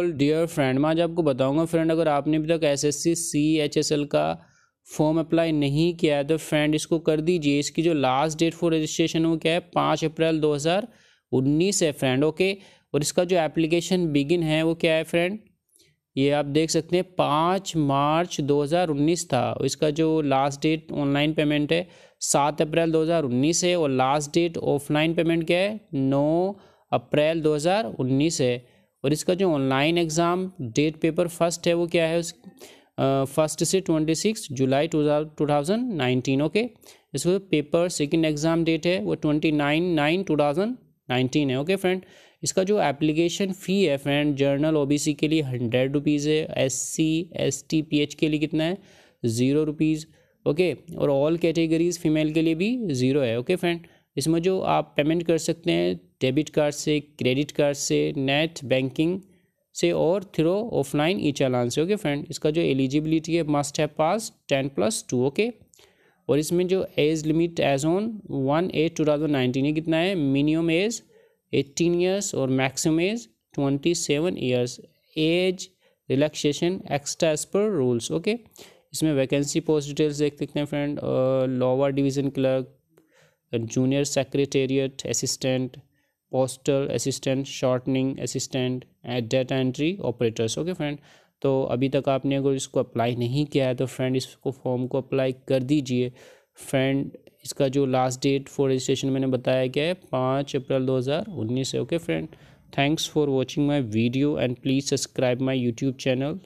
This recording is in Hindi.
ऑल डियर फ्रेंड मैं आज आपको बताऊंगा फ्रेंड अगर आपने अभी तक S S C C H S L का फॉर्म अप्लाई नहीं किया है तो फ्रेंड इसको कर दीजिए इसकी जो लास्ट डेट फॉर रजिस्ट्रेशन वो क्या है पाँच अप्रैल दो हज़ार उन्नीस है फ्रेंड ओके और इसका जो एप्लीकेशन बिगिन है वो क्या है फ्रेंड ये आप देख सकते हैं पाँच मार्च दो था इसका जो लास्ट डेट ऑनलाइन पेमेंट है सात अप्रैल दो है और लास्ट डेट ऑफलाइन पेमेंट क्या है नौ अप्रैल 2019 है और इसका जो online exam date paper first है वो क्या है उस फर्स्ट से ट्वेंटी सिक्स जुलाई टू थाउजेंड नाइनटीन ओके जो पेपर सेकेंड एग्ज़ाम डेट है वो twenty nine nine two thousand nineteen है ओके फ्रेंड इसका जो एप्लीकेशन फ़ी है फ्रेंड जर्नल सी के लिए हंड्रेड रुपीज़ है S C S T P H के लिए कितना है ज़ीरो रुपीज़ ओके और ऑल कैटेगरीज़ फीमेल के लिए भी ज़ीरो है ओके फ्रेंड इसमें जो आप पेमेंट कर सकते हैं डेबिट कार्ड से क्रेडिट कार्ड से नेट बैंकिंग से और थ्रो ऑफलाइन ई चालान से ओके फ्रेंड इसका जो एलिजिबिलिटी है मस्ट है pass ten plus two okay और इसमें जो age limit age on one eight two thousand nineteen ये कितना है मिनिमम एज एट्टीन ईयर्स और maximum age twenty seven years age relaxation extra age per rules okay इसमें वैकेंसी पोस्ट डिटेल्स देख सकते हैं friend lower division clerk junior secretariat assistant postal assistant sorting assistant data entry operators okay friend तो अभी तक आपने अगर इसको अप्लाई नहीं किया है तो फ्रेंड इसको फॉर्म को अप्लाई कर दीजिए फ्रेंड इसका जो लास्ट डेट फॉर रजिस्ट्रेशन मैंने बताया गया है पाँच अप्रैल दो हज़ार उन्नीस है okay friend thanks for watching my video and please subscribe my YouTube channel